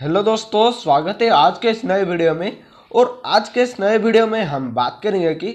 hello दोस्तों स्वागत है आज के इस नए वीडियो में और आज के इस नए वीडियो में हम बात करेंगे कि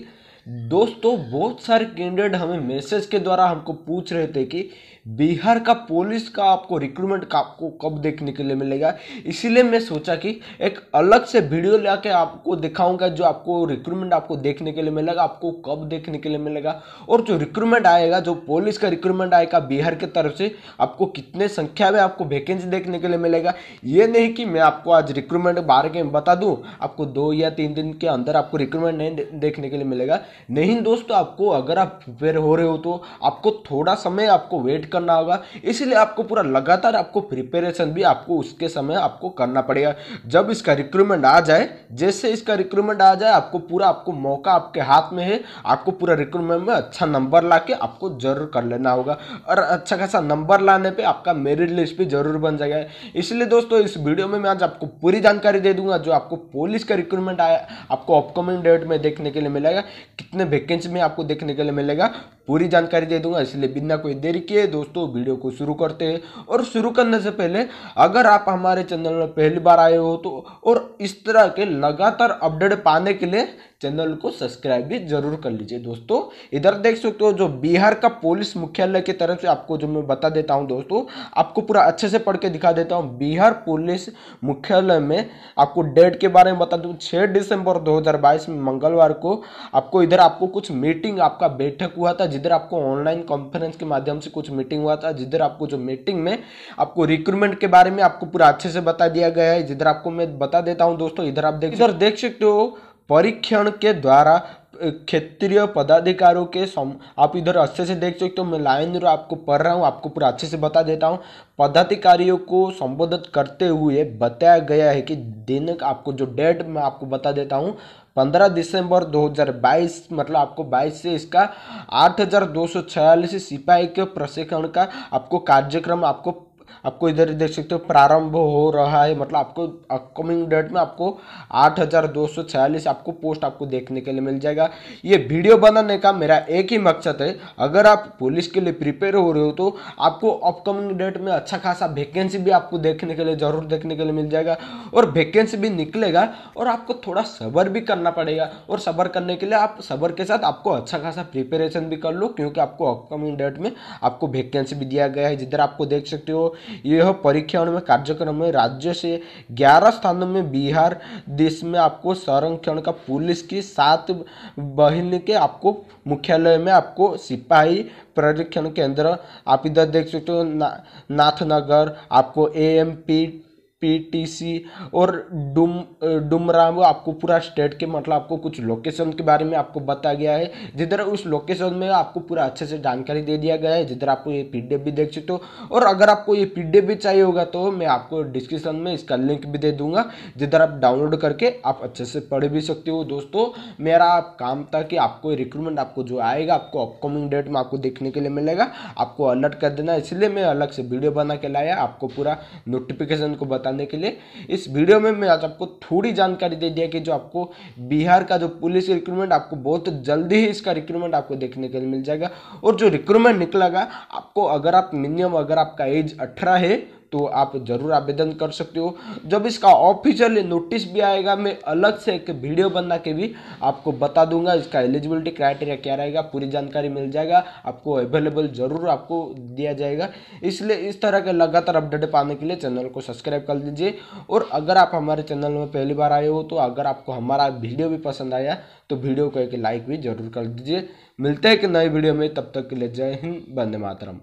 दोस्तों बहुत सारे कैंडिडेट हमें मैसेज के द्वारा हमको पूछ रहे थे कि बिहार का पुलिस का आपको रिक्रूटमेंट का आपको कब देखने के लिए मिलेगा इसीलिए मैं सोचा कि एक अलग से वीडियो ला के आपको दिखाऊंगा जो आपको रिक्रूटमेंट आपको देखने के लिए मिलेगा आपको कब देखने के लिए मिलेगा और जो रिक्रूटमेंट आएगा जो पुलिस का रिक्रूटमेंट आएगा बिहार की तरफ से आपको कितने संख्या में आपको वैकेंसी देखने के लिए मिलेगा ये नहीं कि मैं आपको आज रिक्रूटमेंट बारे में बता दूँ आपको दो या तीन दिन के अंदर आपको रिक्रूटमेंट नहीं देखने के लिए मिलेगा नहीं दोस्तों आपको अगर आप प्रिपेयर हो रहे हो तो आपको थोड़ा समय आपको वेट करना होगा इसलिए आपको पूरा लगातार आपको प्रिपेरेशन भी आपको उसके समय आपको करना पड़ेगा जब इसका रिक्रूटमेंट आ जाए जैसे इसका रिक्रूटमेंट आ जाए आपको पूरा आपको मौका आपके हाथ में है आपको पूरा रिक्रूटमेंट में अच्छा नंबर ला आपको जरूर कर लेना होगा और अच्छा खासा नंबर लाने पर आपका मेरिट लिस्ट भी जरूर बन जाएगा इसलिए दोस्तों इस वीडियो में मैं आज आपको पूरी जानकारी दे दूंगा जो आपको पुलिस का रिक्रूटमेंट आया आपको अपकमिंग डेट में देखने के लिए मिलेगा कितने वैकेंसी में आपको देखने के लिए मिलेगा पूरी जानकारी दे दूंगा इसलिए बिना कोई देरी किए दोस्तों वीडियो को शुरू करते हैं और शुरू करने से पहले अगर आप हमारे चैनल में पहली बार आए हो तो और इस तरह के लगातार अपडेट पाने के लिए चैनल को सब्सक्राइब भी जरूर कर लीजिए दोस्तों इधर देख सकते हो जो बिहार का पुलिस मुख्यालय की तरफ से आपको जो मैं बता देता हूँ दोस्तों आपको पूरा अच्छे से पढ़ के दिखा देता हूँ बिहार पुलिस मुख्यालय में आपको डेट के बारे में बता दूँ छः दिसंबर 2022 में मंगलवार को आपको इधर आपको कुछ मीटिंग आपका बैठक हुआ था जिधर आपको ऑनलाइन कॉन्फ्रेंस के माध्यम से कुछ मीटिंग हुआ था जिधर आपको जो मीटिंग में आपको रिक्रूटमेंट के बारे में आपको पूरा अच्छे से बता दिया गया है जिधर आपको मैं बता देता हूँ दोस्तों इधर आप देख इधर देख सकते हो परीक्षण के द्वारा क्षेत्रीय पदाधिकारों के सम आप इधर अच्छे से देख सकते हो मैं लाइन रो आपको पढ़ रहा हूँ आपको पूरा अच्छे से बता देता हूँ पदाधिकारियों को संबोधित करते हुए बताया गया है कि दिन आपको जो डेट मैं आपको बता देता हूँ 15 दिसंबर 2022 मतलब आपको 22 से इसका आठ सिपाही के प्रशिक्षण का आपको कार्यक्रम आपको आपको इधर देख सकते हो प्रारंभ हो रहा है मतलब आपको अपकमिंग डेट में आपको आठ आपको पोस्ट आपको देखने के लिए मिल जाएगा ये वीडियो बनाने का मेरा एक ही मकसद है अगर आप पुलिस के लिए प्रिपेयर हो रहे हो तो आपको अपकमिंग डेट में अच्छा खासा वैकेंसी भी आपको देखने के लिए ज़रूर देखने के लिए मिल जाएगा और वैकेंसी भी निकलेगा और आपको थोड़ा सबर भी करना पड़ेगा और सबर करने के लिए आप सबर के साथ आपको अच्छा खासा प्रिपेरेशन भी कर लो क्योंकि आपको अपकमिंग डेट में आपको वैकेंसी भी दिया गया है जिधर आपको देख सकते हो यह परीक्षण में कार्यक्रम में राज्य से ग्यारह स्थानों में बिहार देश में आपको संरक्षण का पुलिस की सात बहन के आपको मुख्यालय में आपको सिपाही प्रशिक्षण केंद्र आप इधर देख सकते हो ना, नाथनगर आपको ए एम पी पीटीसी और डुम डुमरा आपको पूरा स्टेट के मतलब आपको कुछ लोकेशन के बारे में आपको बताया गया है जिधर उस लोकेशन में आपको पूरा अच्छे से जानकारी दे दिया गया है जिधर आपको ये एफ भी देख सकते हो और अगर आपको ये एफ भी चाहिए होगा तो मैं आपको डिस्क्रिप्शन में इसका लिंक भी दे दूंगा जिधर आप डाउनलोड करके आप अच्छे से पढ़ भी सकते हो दोस्तों मेरा काम था कि आपको रिक्रूटमेंट आपको जो आएगा आपको अपकमिंग डेट में आपको देखने के लिए मिलेगा आपको अलर्ट कर देना इसलिए मैं अलग से वीडियो बना के लाया आपको पूरा नोटिफिकेशन को बता निकालने के लिए इस वीडियो में मैं आज आपको थोड़ी जानकारी दे दिया कि जो आपको बिहार का जो पुलिस रिक्रूटमेंट आपको बहुत जल्दी ही इसका रिक्रूटमेंट आपको देखने के लिए मिल जाएगा और जो रिक्रूटमेंट निकलेगा आपको अगर आप मिनिमम अगर आपका एज अठारह है तो आप ज़रूर आवेदन कर सकते हो जब इसका ऑफिशियली नोटिस भी आएगा मैं अलग से एक वीडियो बना के भी आपको बता दूंगा इसका एलिजिबिलिटी क्राइटेरिया क्या रहेगा पूरी जानकारी मिल जाएगा आपको अवेलेबल ज़रूर आपको दिया जाएगा इसलिए इस तरह के लगातार अपडेट पाने के लिए चैनल को सब्सक्राइब कर लीजिए और अगर आप हमारे चैनल में पहली बार आए हो तो अगर आपको हमारा वीडियो भी पसंद आया तो वीडियो को एक लाइक भी जरूर कर दीजिए मिलते हैं एक नए वीडियो में तब तक के लिए जय हिंद बंदे मातरम